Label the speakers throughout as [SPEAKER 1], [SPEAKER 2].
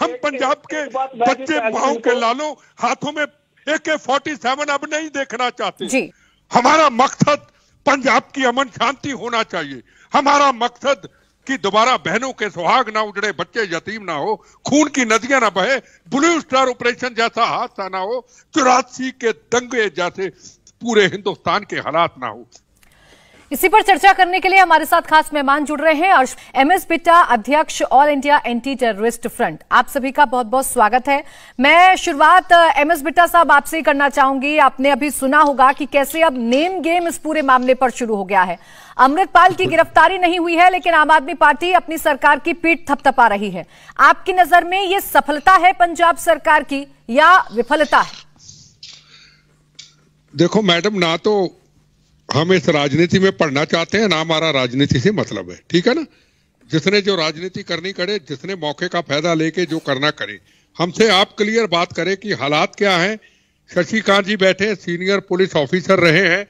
[SPEAKER 1] हम पंजाब के बच्चे माओ के लालो हाथों में ए के फोर्टी सेवन अब नहीं देखना चाहते हमारा मकसद पंजाब की अमन शांति होना चाहिए हमारा मकसद कि दोबारा बहनों के सुहाग ना उजड़े बच्चे यतीम ना हो खून की नदियां ना बहे ब्लू स्टार ऑपरेशन जैसा हादसा ना हो चौरासी के दंगे जैसे पूरे हिंदुस्तान के हालात ना हो
[SPEAKER 2] इसी पर चर्चा करने के लिए हमारे साथ खास मेहमान जुड़ रहे हैं और एम एस बिट्टा अध्यक्ष all India anti terrorist front आप सभी का बहुत बहुत स्वागत है मैं शुरुआत एम एस बिट्टा साहब आपसे ही करना चाहूंगी आपने अभी सुना होगा कि कैसे अब नेम गेम इस पूरे मामले पर शुरू हो गया है अमृतपाल की गिरफ्तारी नहीं हुई है लेकिन आम आदमी पार्टी अपनी सरकार की पीठ थपथपा रही है आपकी नजर में ये सफलता है पंजाब सरकार की या विफलता है
[SPEAKER 1] देखो मैडम ना तो हम इस राजनीति में पढ़ना चाहते हैं ना हमारा राजनीति से मतलब है ठीक है ना जिसने जो राजनीति करनी करे जिसने मौके का फायदा लेके जो करना करे हमसे आप क्लियर बात करें कि हालात क्या हैं शशिकांत जी बैठे सीनियर पुलिस ऑफिसर रहे हैं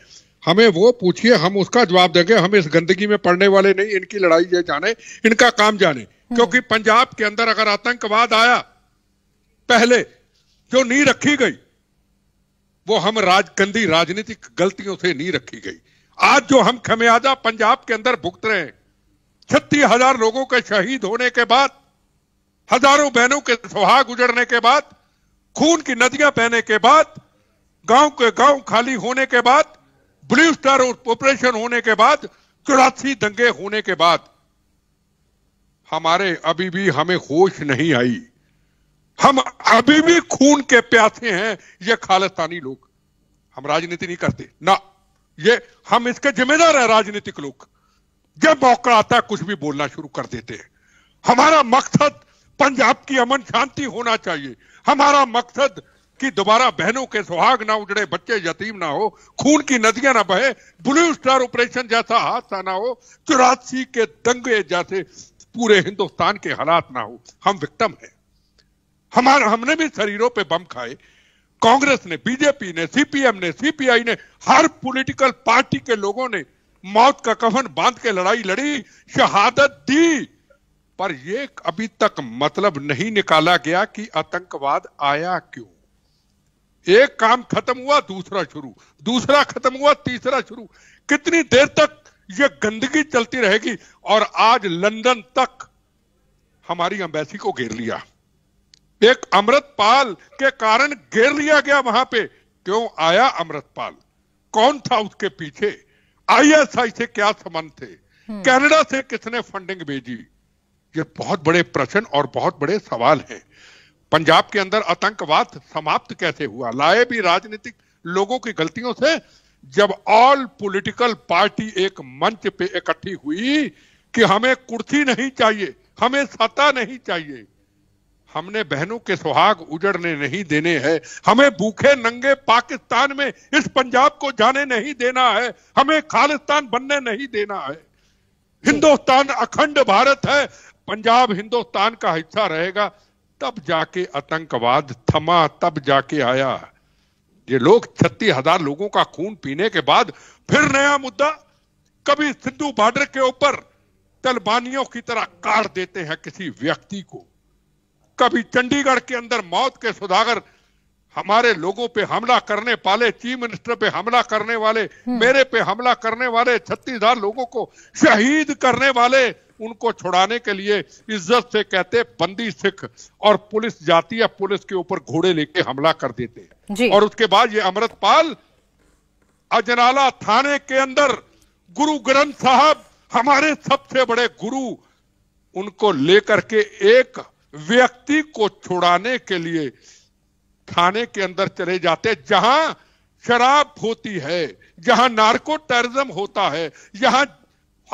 [SPEAKER 1] हमें वो पूछिए हम उसका जवाब देंगे हम इस गंदगी में पड़ने वाले नहीं इनकी लड़ाई ये जाने इनका काम जाने हम्म। क्योंकि पंजाब के अंदर अगर आतंकवाद आया पहले जो नी रखी गई वो हम राज गंदी राजनीतिक गलतियों से नहीं रखी गई आज जो हम खमियाजा पंजाब के अंदर भुगत रहे हैं छत्तीस हजार लोगों के शहीद होने के बाद हजारों बहनों के सुहाग उजड़ने के बाद खून की नदियां बहने के बाद गांव के गांव खाली होने के बाद ब्लू स्टार ऑपरेशन होने के बाद चौरासी दंगे होने के बाद हमारे अभी भी हमें होश नहीं आई हम अभी भी खून के प्यासे हैं ये खालिस्तानी लोग हम राजनीति नहीं करते ना ये हम इसके जिम्मेदार है राजनीतिक लोग जब मौका आता है कुछ भी बोलना शुरू कर देते हैं हमारा मकसद पंजाब की अमन शांति होना चाहिए हमारा मकसद कि दोबारा बहनों के सुहाग ना उजड़े बच्चे यतीम ना हो खून की नदियां ना बहे ब्लू स्टार ऑपरेशन जैसा हादसा ना हो चौरासी के दंगे जैसे पूरे हिंदुस्तान के हालात ना हो हम विक्टम हैं हमारे हमने भी शरीरों पे बम खाए कांग्रेस ने बीजेपी ने सीपीएम ने सीपीआई ने हर पॉलिटिकल पार्टी के लोगों ने मौत का कफन बांध के लड़ाई लड़ी शहादत दी पर यह अभी तक मतलब नहीं निकाला गया कि आतंकवाद आया क्यों एक काम खत्म हुआ दूसरा शुरू दूसरा खत्म हुआ तीसरा शुरू कितनी देर तक यह गंदगी चलती रहेगी और आज लंदन तक हमारी अंबेसी को घेर लिया एक अमृतपाल के कारण घेर लिया गया वहां पे क्यों आया अमृतपाल कौन था उसके पीछे आईएसआई से क्या संबंध थे हम्म। कनाडा से किसने फंडिंग भेजी ये बहुत बड़े प्रश्न और बहुत बड़े सवाल हैं पंजाब के अंदर आतंकवाद समाप्त कैसे हुआ लाए भी राजनीतिक लोगों की गलतियों से जब ऑल पॉलिटिकल पार्टी एक मंच पे इकट्ठी हुई कि हमें कुर्सी नहीं चाहिए हमें सत्ता नहीं चाहिए हमने बहनों के सुहाग उजड़ने नहीं देने हैं हमें भूखे नंगे पाकिस्तान में इस पंजाब को जाने नहीं देना है हमें खालिस्तान बनने नहीं देना है हिंदुस्तान अखंड भारत है पंजाब हिंदुस्तान का हिस्सा रहेगा तब जाके आतंकवाद थमा तब जाके आया ये लोग छत्तीस हजार लोगों का खून पीने के बाद फिर नया मुद्दा कभी सिंधु बॉर्डर के ऊपर तलबानियों की तरह काट देते हैं किसी व्यक्ति को कभी चंडीगढ़ के अंदर मौत के सुधागर हमारे लोगों पे हमला करने पाले चीफ मिनिस्टर पे हमला करने वाले हम्म। मेरे पे हमला करने वाले छत्तीस हजार लोगों को शहीद करने वाले उनको छुड़ाने के लिए इज्जत से कहते बंदी सिख और पुलिस जाती है पुलिस के ऊपर घोड़े लेके हमला कर देते और उसके बाद ये अमृतपाल अजनाला थाने के अंदर गुरु ग्रंथ साहब हमारे सबसे बड़े गुरु उनको लेकर के एक व्यक्ति को छुड़ाने के लिए थाने के अंदर चले जाते जहां शराब होती है जहां नार्को टेरिज्म होता है यहां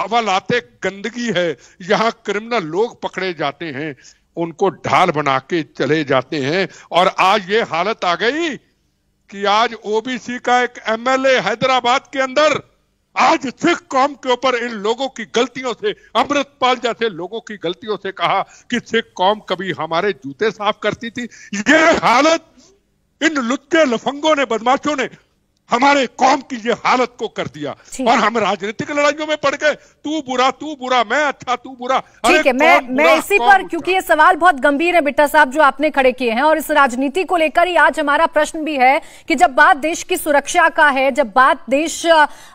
[SPEAKER 1] हवालाते गंदगी है यहां क्रिमिनल लोग पकड़े जाते हैं उनको ढाल बना के चले जाते हैं और आज ये हालत आ गई कि आज ओबीसी का एक एमएलए हैदराबाद के अंदर आज सिख कौम के ऊपर इन लोगों की गलतियों से अमृतपाल जैसे लोगों की गलतियों से कहा कि सिख कौम कभी हमारे जूते साफ करती थी ये हालत इन लुच्चे लफंगों ने बदमाशों ने हमारे कौम की ये हालत को कर दिया और हम राजनीतिक लड़ाइयों में पड़ गए तू बुरा तू बुरा मैं अच्छा तू बुरा ठीक है मैं मैं इसी पर क्योंकि
[SPEAKER 2] ये सवाल बहुत गंभीर है बिट्टा साहब जो आपने खड़े किए हैं और इस राजनीति को लेकर ही आज हमारा प्रश्न भी है कि जब बात देश की सुरक्षा का है जब बात देश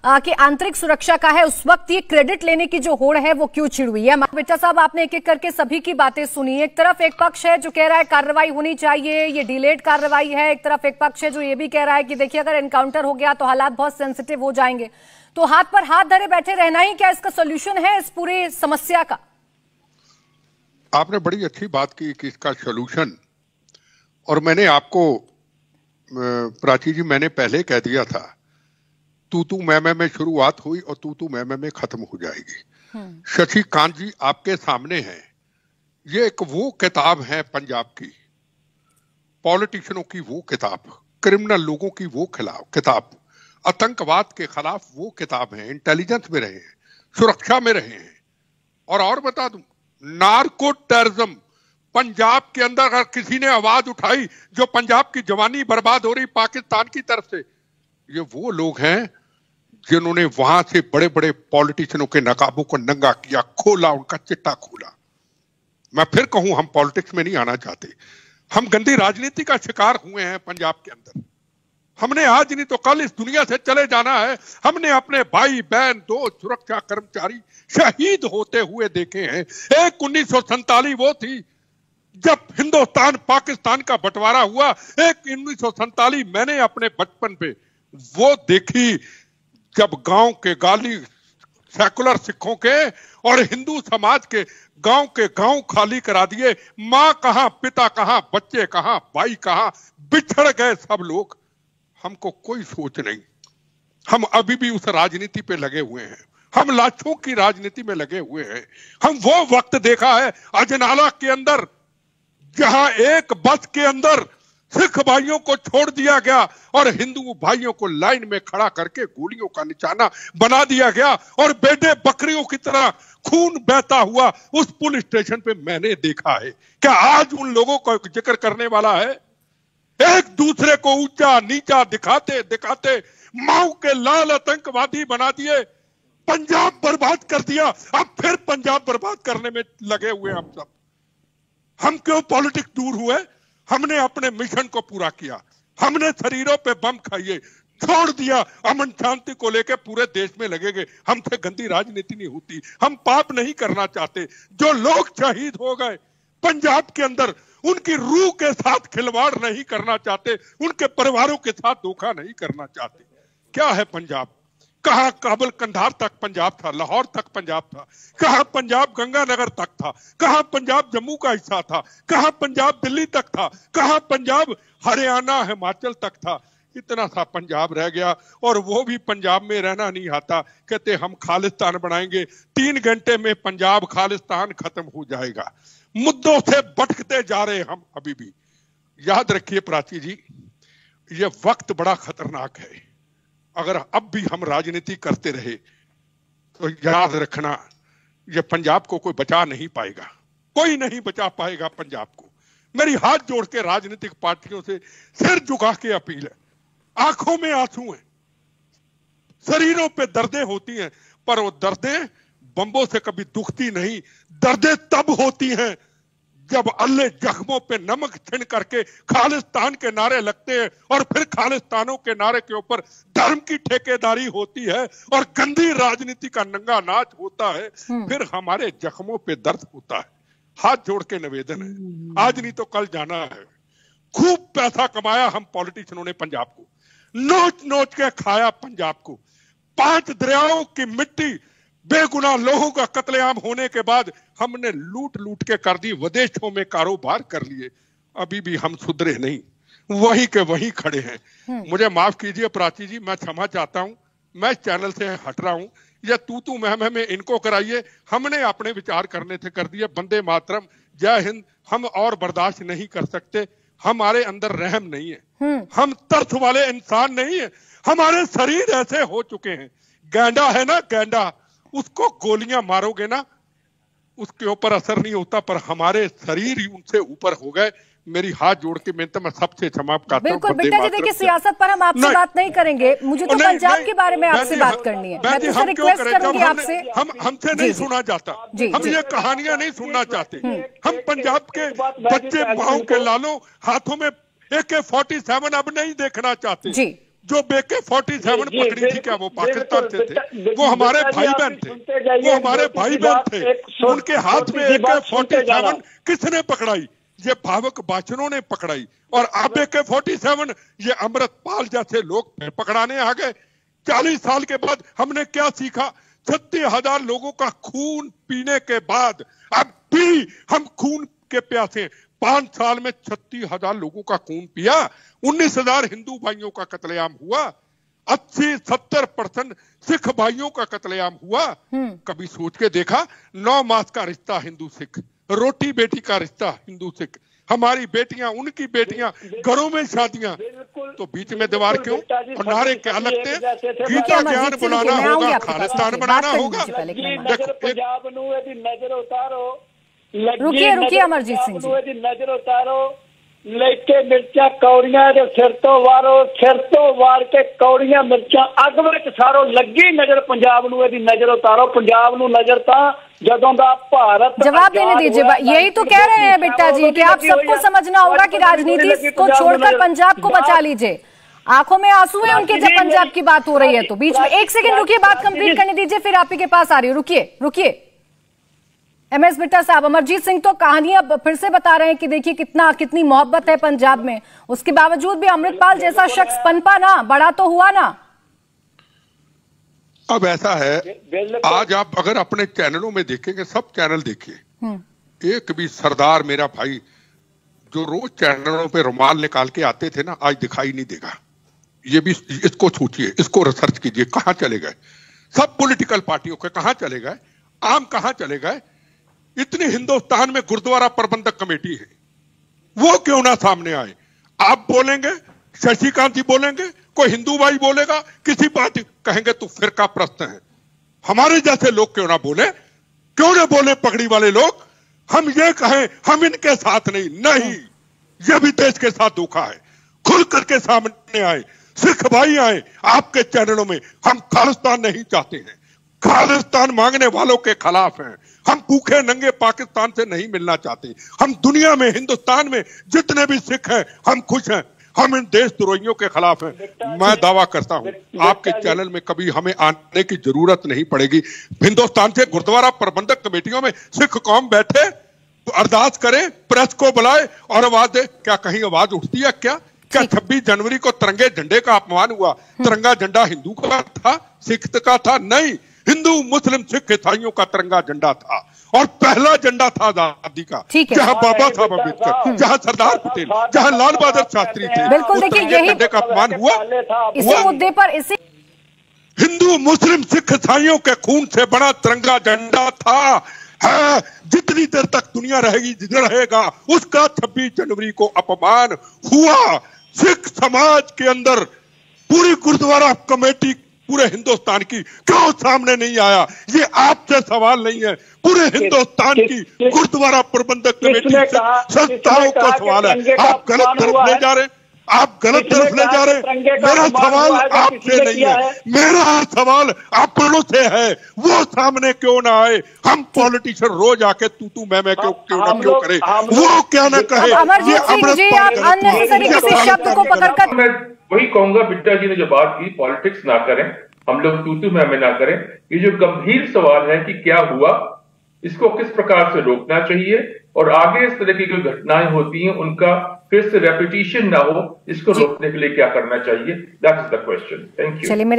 [SPEAKER 2] की आंतरिक सुरक्षा का है उस वक्त ये क्रेडिट लेने की जो होड़ है वो क्यों छिड़ हुई है बिट्टा साहब आपने एक एक करके सभी की बातें सुनी एक तरफ एक पक्ष है जो कह रहा है कार्रवाई होनी चाहिए ये डिलेड कार्रवाई है एक तरफ एक पक्ष है जो ये भी कह रहा है कि देखिए अगर एनकाउंटर क्लटर हो गया तो हालात बहुत सेंसिटिव हो जाएंगे तो हाथ पर हाथ धरे बैठे रहना ही क्या इसका सोल्यूशन है इस पूरी समस्या का
[SPEAKER 1] आपने बड़ी अच्छी बात की कि इसका सोल्यूशन और मैंने आपको प्राची जी मैंने पहले कह दिया था तू तू मैं मैं में शुरुआत हुई और तू तू मैं मैं में खत्म हो जाएगी हम्म। शशि कांत जी आपके सामने हैं ये एक वो किताब है पंजाब की पॉलिटिशियनों की वो किताब क्रिमिनल लोगों की वो खिलाफ किताब आतंकवाद के खिलाफ वो किताब है इंटेलिजेंस में रहे हैं सुरक्षा में रहे हैं और और बता दू नार्को टेरिज्म पंजाब के अंदर अगर किसी ने आवाज उठाई जो पंजाब की जवानी बर्बाद हो रही पाकिस्तान की तरफ से ये वो लोग हैं जिन्होंने वहां से बड़े बड़े पॉलिटिशियनों के नकाबों को नंगा किया खोला उनका चिट्टा खोला मैं फिर कहूं हम पॉलिटिक्स में नहीं आना चाहते हम गंदी राजनीति का शिकार हुए हैं पंजाब के अंदर हमने आज नहीं तो कल इस दुनिया से चले जाना है हमने अपने भाई बहन दो सुरक्षा कर्मचारी शहीद होते हुए देखे हैं एक उन्नीस वो थी जब हिंदुस्तान पाकिस्तान का बंटवारा हुआ एक उन्नीस मैंने अपने बचपन पे वो देखी जब गांव के गाली सेकुलर सिखों के और हिंदू समाज के गांव के गांव खाली करा दिए माँ कहा पिता कहा बच्चे कहा भाई कहा बिछड़ गए सब लोग हमको कोई सोच नहीं हम अभी भी उस राजनीति पे लगे हुए हैं हम लाछों की राजनीति में लगे हुए हैं हम वो वक्त देखा है अजनाला के अंदर जहां एक बस के अंदर सिख भाइयों को छोड़ दिया गया और हिंदू भाइयों को लाइन में खड़ा करके गोलियों का निशाना बना दिया गया और बेटे बकरियों की तरह खून बहता हुआ उस पुलिस स्टेशन पे मैंने देखा है क्या आज उन लोगों का जिक्र करने वाला है एक दूसरे को ऊंचा नीचा दिखाते दिखाते माऊ के लाल आतंकवादी बना दिए पंजाब बर्बाद कर दिया अब फिर पंजाब बर्बाद करने में लगे हुए हम सब हम क्यों पॉलिटिक्स दूर हुए हमने अपने मिशन को पूरा किया हमने शरीरों पे बम खाइए छोड़ दिया अमन शांति को लेकर पूरे देश में लगे गए हमसे गंदी राजनीति नहीं होती हम पाप नहीं करना चाहते जो लोग शहीद हो गए पंजाब के अंदर उनकी रूह के साथ खिलवाड़ नहीं करना चाहते उनके परिवारों के साथ धोखा नहीं करना चाहते क्या है पंजाब कहा काबुल कंधार तक पंजाब था लाहौर तक पंजाब था कहा पंजाब गंगानगर तक था कहा पंजाब जम्मू का हिस्सा था कहा पंजाब दिल्ली तक था कहा पंजाब हरियाणा हिमाचल तक था इतना सा पंजाब रह गया और वो भी पंजाब में रहना नहीं आता कहते हम खालिस्तान बनाएंगे तीन घंटे में पंजाब खालिस्तान खत्म हो जाएगा मुद्दों से भटकते जा रहे हम अभी भी याद रखिए प्राची जी ये वक्त बड़ा खतरनाक है अगर अब भी हम राजनीति करते रहे तो याद रखना ये पंजाब को कोई बचा नहीं पाएगा कोई नहीं बचा पाएगा पंजाब को मेरी हाथ जोड़ के राजनीतिक पार्टियों से सिर झुका के अपील है आंखों में आंसू हैं शरीरों पे दर्दें होती हैं पर वो दर्दें बम्बों से कभी दुखती नहीं दर्दें तब होती हैं जब अल्ले जख्मों पे नमक छिन करके खालिस्तान के नारे लगते हैं और फिर खालिस्तानों के नारे के ऊपर धर्म की ठेकेदारी होती है और गंदी राजनीति का नंगा नाच होता है हम्म। फिर हमारे जख्मों पे दर्द होता है हाथ जोड़ के निवेदन है हम्म। आज नहीं तो कल जाना है खूब पैसा कमाया हम पॉलिटिशियनों ने पंजाब को नोच नोच के खाया पंजाब को पांच दरियाओं की मिट्टी बेगुनाह लोगों का कत्लेआम होने के बाद हमने लूट लूट के कर दी विदेशों में कारोबार कर लिए अभी भी हम सुधरे नहीं वही के वही खड़े हैं हम्म। मुझे माफ कीजिए प्राची जी मैं क्षमा चाहता हूँ मैं चैनल से हट रहा हूँ या तू तू मह में इनको कराइए हमने अपने विचार करने थे कर दिए बंदे मातरम जय हिंद हम और बर्दाश्त नहीं कर सकते हमारे अंदर रहम नहीं है हम्म। हम तर्थ वाले इंसान नहीं है हमारे शरीर ऐसे हो चुके हैं गेंडा है ना गेंडा उसको गोलियां मारोगे ना उसके ऊपर असर नहीं होता पर हमारे शरीर ही उनसे ऊपर हो गए मेरी हाथ जोड़ के मैं तो सबसे क्षमा का बिल्कुल बिट्टा जी देखिए सियासत पर हम आपसे बात नहीं
[SPEAKER 2] करेंगे मुझे तो पंजाब के बारे में आपसे बात करनी है मैं तो रिक्वेस्ट करूंगी आपसे
[SPEAKER 1] हम हमसे नहीं सुना जाता हम ये कहानियां नहीं सुनना हम्म। चाहते हम्म। हम पंजाब के बच्चे पाओ के लालो हाथों में ए के फोर्टी सेवन अब नहीं देखना चाहते जी जो बेके फोर्टी सेवन पकड़ी थी क्या वो पाकिस्तान से थे वो हमारे भाई बहन थे वो हमारे भाई बहन थे उनके हाथ में एके फोर्टी सेवन किसने पकड़ाई ये भावक बाचनों ने पकड़ाई और आप एके फोर्टी सेवन ये अमृतपाल जैसे लोग पकड़ाने आ गए चालीस साल के बाद हमने क्या सीखा छत्तीस हजार लोगों का खून पीने के बाद अब भी हम खून के प्यासे पांच साल में छत्तीस हजार लोगों का खून पिया उन्नीस हजार हिंदू भाइयों का कतलेआम हुआ अस्सी सत्तर परसेंट सिख भाइयों का कतलेआम हुआ हम्म। कभी सोच के देखा नौ मास का रिश्ता हिंदू सिख रोटी बेटी का रिश्ता हिंदू सिख हमारी बेटियां उनकी बेटियां घरों में शादियां तो बीच में दीवार क्यों और नारे क्या लगते गीता ज्ञान बनाना होगा खालिस्तान बनाना होगा देखो
[SPEAKER 2] रुकिए रुकिए अमरजीत सिंह
[SPEAKER 1] जी नजर उतारो लेके मिर्चा कौड़िया जो सिर तो वारो सिर तो वार के कौड़िया मिर्चा अग ਵਿੱਚ सारो लगी नजर पंजाब ਨੂੰ ਇਹਦੀ ਨਜ਼ਰ ਉਤਾਰੋ ਪੰਜਾਬ ਨੂੰ ਨਜ਼ਰ ਤਾਂ ਜਦੋਂ ਦਾ ਭਾਰਤ जवाब देने दीजिए यही तो कह रहे हैं बेटा जी कि आप सबको समझना होगा कि राजनीति को छोड़कर पंजाब को बचा
[SPEAKER 2] लीजिए आंखों में आंसू है उनके जब पंजाब की बात हो रही है तो बीच में एक सेकंड रुकिए बात कंप्लीट करने दीजिए फिर आप ही के पास आ रही हूँ रुकिए रुकिए एम एस बिट्टा साहब अमरजीत सिंह तो कहानियां फिर से बता रहे हैं कि देखिए कितना कितनी मोहब्बत है पंजाब में उसके बावजूद भी अमृतपाल जैसा शख्स पनपा ना बड़ा तो हुआ ना
[SPEAKER 1] अब ऐसा है आज आप अगर अपने चैनलों में देखेंगे सब चैनल देखिए
[SPEAKER 2] हम्म।
[SPEAKER 1] एक भी सरदार मेरा भाई जो रोज चैनलों पे रुमाल निकाल के आते थे ना आज दिखाई नहीं देगा ये भी इसको छूटिए इसको रिसर्च कीजिए कहा चले गए सब पॉलिटिकल पार्टियों के कहा चले गए आम कहाँ चले गए इतनी हिंदुस्तान में गुरुद्वारा प्रबंधक कमेटी है वो क्यों ना सामने आए आप बोलेंगे शशिकांत जी बोलेंगे कोई हिंदू भाई बोलेगा किसी बात कहेंगे तो फिर का प्रश्न है हमारे जैसे लोग क्यों ना बोले क्यों ना बोले पगड़ी वाले लोग हम ये कहें हम इनके साथ नहीं नहीं ये भी देश के साथ धोखा है खुल करके सामने आए सिख भाई आए आपके चैनलों में हम खालिस्तान नहीं चाहते हैं खालिस्तान मांगने वालों के खिलाफ हैं हम भूखे नंगे पाकिस्तान से नहीं मिलना चाहते हम दुनिया में हिंदुस्तान में जितने भी सिख हैं हम खुश हैं हम इन देश द्रोहियों के खिलाफ हैं मैं दावा करता हूं आपके चैनल में कभी हमें आने की जरूरत नहीं पड़ेगी हिंदुस्तान से गुरुद्वारा प्रबंधक कमेटियों में सिख कौम बैठे अरदास करें प्रेस को बुलाए और आवाज दे क्या कहीं आवाज उठती है क्या क्या छब्बीस जनवरी को तिरंगे झंडे का अपमान हुआ तिरंगा झंडा हिंदू का था सिख का था नहीं हिंदू मुस्लिम सिख ईसाइयों का तिरंगा झंडा था और पहला झंडा था आजादी का जहाँ बाबा साहब अम्बेडकर जहाँ सरदार पटेल जहाँ लाल बहादुर शास्त्री थे बिल्कुल देखिए का अपमान हुआ मुद्दे पर इसी हिंदू मुस्लिम सिख ईसाइयों के खून से बड़ा तिरंगा झंडा था है जितनी देर तक दुनिया रहेगी रहेगा उसका छब्बीस जनवरी को अपमान हुआ सिख समाज के अंदर पूरी गुरुद्वारा कमेटी पूरे हिंदुस्तान की क्यों सामने नहीं आया ये आपसे सवाल नहीं है पूरे हिंदुस्तान की गुरुद्वारा प्रबंधक कमेटी संस्थाओं का सवाल है आप गलत तरफ ले जा रहे हैं आप गलत तरफ ले जा रहे मेरा सवाल आपसे नहीं है मेरा सवाल आप अपनों से है वो सामने क्यों ना आए हम तो- पॉलिटिशियन रोज आके तू तू मैं मैं क्यों क्यों ना क्यों करे वो क्या ना कहे ये वही कहूंगा बिट्टा जी ने जो बात की पॉलिटिक्स ना करें हम लोग तू तू मैं मैं ना करें ये जो गंभीर सवाल है कि क्या हुआ इसको किस प्रकार से रोकना चाहिए और आगे इस तरह की जो घटनाएं होती हैं उनका फिर से रेपिटेशन ना हो इसको रोकने के लिए क्या करना चाहिए that is the question thank
[SPEAKER 2] you